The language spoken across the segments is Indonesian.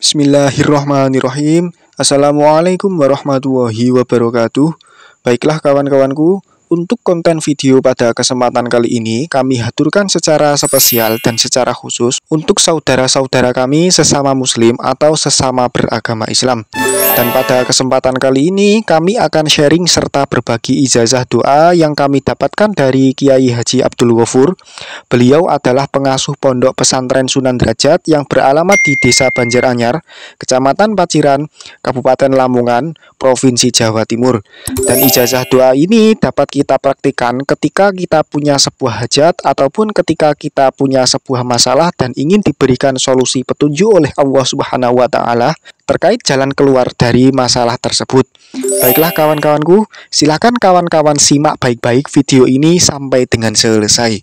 Bismillahirrahmanirrahim. Assalamualaikum warahmatullahi wabarakatuh. Baiklah kawan-kawanku, untuk konten video pada kesempatan kali ini, kami haturkan secara spesial dan secara khusus untuk saudara-saudara kami sesama muslim atau sesama beragama Islam. Dan pada kesempatan kali ini, kami akan sharing serta berbagi ijazah doa yang kami dapatkan dari Kiai Haji Abdul Wafur. Beliau adalah pengasuh pondok pesantren Sunan Derajat yang beralamat di Desa Banjaranyar, Kecamatan Paciran, Kabupaten Lamongan, Provinsi Jawa Timur. Dan ijazah doa ini dapat kita kita praktikan ketika kita punya sebuah hajat ataupun ketika kita punya sebuah masalah dan ingin diberikan solusi petunjuk oleh Allah Subhanahu wa taala terkait jalan keluar dari masalah tersebut. Baiklah kawan-kawanku, silakan kawan-kawan simak baik-baik video ini sampai dengan selesai.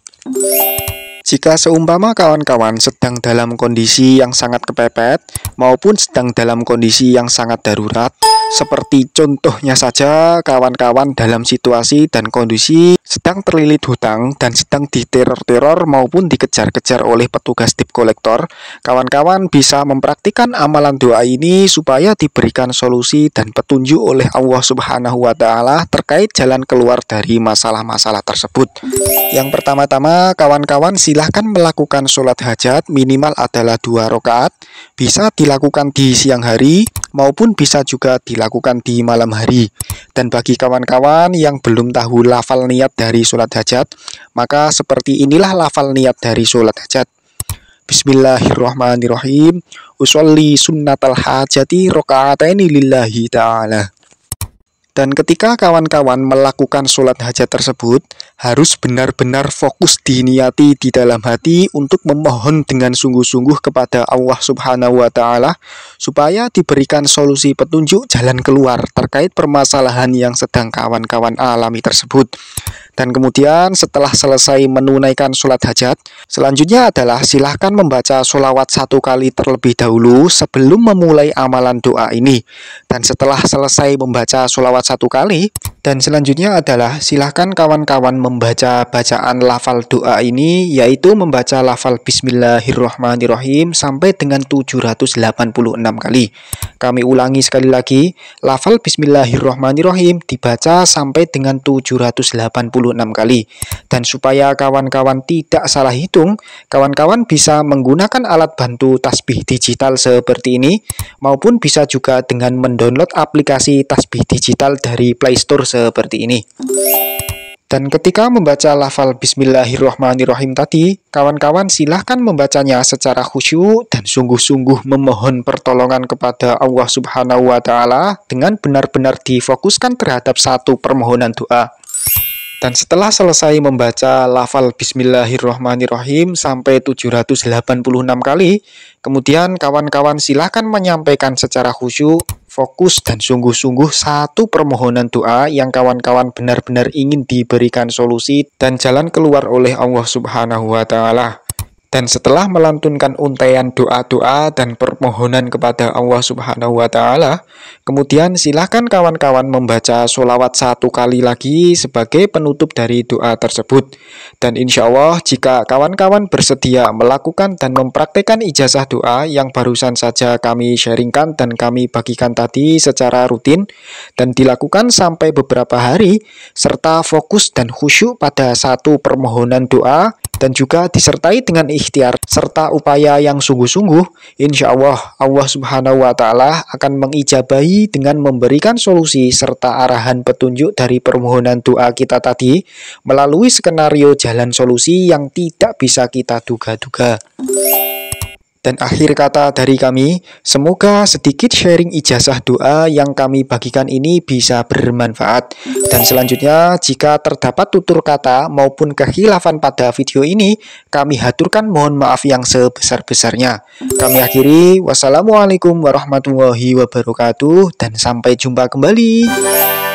Jika seumpama kawan-kawan sedang dalam kondisi yang sangat kepepet, maupun sedang dalam kondisi yang sangat darurat seperti contohnya saja kawan-kawan dalam situasi dan kondisi sedang terlilit hutang dan sedang diteror-teror maupun dikejar-kejar oleh petugas tip kolektor kawan-kawan bisa mempraktikkan amalan doa ini supaya diberikan solusi dan petunjuk oleh Allah subhanahu wa ta'ala terkait jalan keluar dari masalah-masalah tersebut yang pertama-tama kawan-kawan silahkan melakukan sholat hajat minimal adalah dua rakaat bisa dilakukan dilakukan di siang hari maupun bisa juga dilakukan di malam hari. Dan bagi kawan-kawan yang belum tahu lafal niat dari sholat hajat, maka seperti inilah lafal niat dari sholat hajat. Bismillahirrahmanirrahim. Usolli sunnatal hajati roka'ataini lillahi ta'ala. Dan ketika kawan-kawan melakukan sholat hajat tersebut, harus benar-benar fokus diniati di dalam hati untuk memohon dengan sungguh-sungguh kepada Allah Subhanahu wa Ta'ala, supaya diberikan solusi petunjuk jalan keluar terkait permasalahan yang sedang kawan-kawan alami tersebut. Dan kemudian setelah selesai menunaikan sholat hajat, selanjutnya adalah silahkan membaca sholawat satu kali terlebih dahulu sebelum memulai amalan doa ini. Dan setelah selesai membaca sholawat satu kali, dan selanjutnya adalah silahkan kawan-kawan membaca bacaan lafal doa ini yaitu membaca lafal Bismillahirrahmanirrahim sampai dengan 786 kali. Kami ulangi sekali lagi, lafal Bismillahirrahmanirrahim dibaca sampai dengan 786 kali. Dan supaya kawan-kawan tidak salah hitung, kawan-kawan bisa menggunakan alat bantu tasbih digital seperti ini, maupun bisa juga dengan mendownload aplikasi tasbih digital dari Play Store seperti ini. Dan ketika membaca lafal Bismillahirrahmanirrahim tadi, kawan-kawan silahkan membacanya secara khusyuk dan sungguh-sungguh memohon pertolongan kepada Allah subhanahu wa ta'ala dengan benar-benar difokuskan terhadap satu permohonan doa. Dan setelah selesai membaca lafal bismillahirrohmanirrohim sampai 786 kali, kemudian kawan-kawan silahkan menyampaikan secara khusyuk, fokus, dan sungguh-sungguh satu permohonan doa yang kawan-kawan benar-benar ingin diberikan solusi dan jalan keluar oleh Allah Subhanahu wa Ta'ala. Dan setelah melantunkan untaian doa-doa dan permohonan kepada Allah Subhanahu wa Ta'ala, kemudian silahkan kawan-kawan membaca solawat satu kali lagi sebagai penutup dari doa tersebut. Dan insya Allah, jika kawan-kawan bersedia melakukan dan mempraktekkan ijazah doa yang barusan saja kami sharingkan dan kami bagikan tadi secara rutin dan dilakukan sampai beberapa hari, serta fokus dan khusyuk pada satu permohonan doa dan juga disertai dengan ikhtiar serta upaya yang sungguh-sungguh, insya Allah Allah Subhanahu wa Ta'ala akan mengijabahi dengan memberikan solusi serta arahan petunjuk dari permohonan doa kita tadi melalui skenario jalan solusi yang tidak bisa kita duga-duga. Dan akhir kata dari kami, semoga sedikit sharing ijazah doa yang kami bagikan ini bisa bermanfaat. Dan selanjutnya, jika terdapat tutur kata maupun kehilafan pada video ini, kami haturkan mohon maaf yang sebesar-besarnya. Kami akhiri, wassalamualaikum warahmatullahi wabarakatuh, dan sampai jumpa kembali.